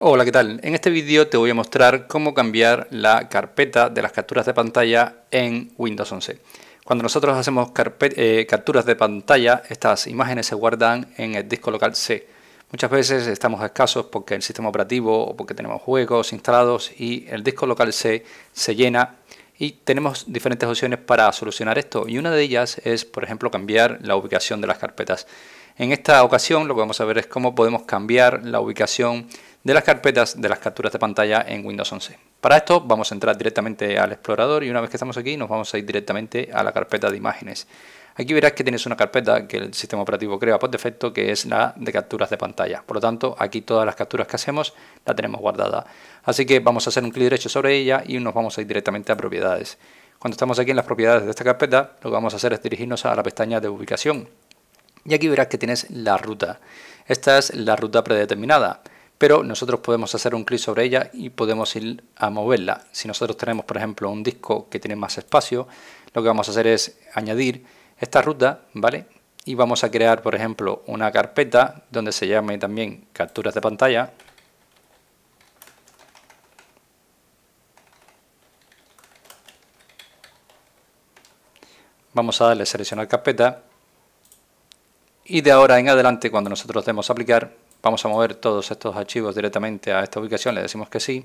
Hola, ¿qué tal? En este vídeo te voy a mostrar cómo cambiar la carpeta de las capturas de pantalla en Windows 11. Cuando nosotros hacemos eh, capturas de pantalla, estas imágenes se guardan en el disco local C. Muchas veces estamos escasos porque el sistema operativo o porque tenemos juegos instalados y el disco local C se llena y tenemos diferentes opciones para solucionar esto y una de ellas es, por ejemplo, cambiar la ubicación de las carpetas. En esta ocasión lo que vamos a ver es cómo podemos cambiar la ubicación de las carpetas de las capturas de pantalla en Windows 11. Para esto vamos a entrar directamente al explorador y una vez que estamos aquí nos vamos a ir directamente a la carpeta de imágenes. Aquí verás que tienes una carpeta que el sistema operativo crea por defecto que es la de capturas de pantalla. Por lo tanto, aquí todas las capturas que hacemos la tenemos guardada. Así que vamos a hacer un clic derecho sobre ella y nos vamos a ir directamente a propiedades. Cuando estamos aquí en las propiedades de esta carpeta, lo que vamos a hacer es dirigirnos a la pestaña de ubicación. Y aquí verás que tienes la ruta. Esta es la ruta predeterminada pero nosotros podemos hacer un clic sobre ella y podemos ir a moverla. Si nosotros tenemos, por ejemplo, un disco que tiene más espacio, lo que vamos a hacer es añadir esta ruta, ¿vale? Y vamos a crear, por ejemplo, una carpeta donde se llame también capturas de pantalla. Vamos a darle a seleccionar carpeta. Y de ahora en adelante, cuando nosotros demos aplicar, Vamos a mover todos estos archivos directamente a esta ubicación, le decimos que sí.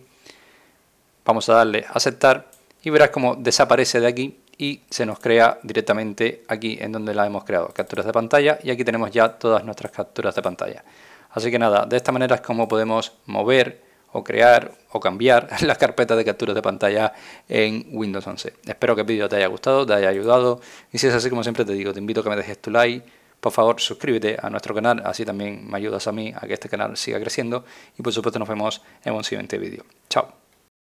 Vamos a darle aceptar y verás cómo desaparece de aquí y se nos crea directamente aquí en donde la hemos creado, capturas de pantalla y aquí tenemos ya todas nuestras capturas de pantalla. Así que nada, de esta manera es como podemos mover o crear o cambiar las carpetas de capturas de pantalla en Windows 11. Espero que el vídeo te haya gustado, te haya ayudado y si es así como siempre te digo, te invito a que me dejes tu like, por favor suscríbete a nuestro canal, así también me ayudas a mí a que este canal siga creciendo y por supuesto nos vemos en un siguiente vídeo. Chao.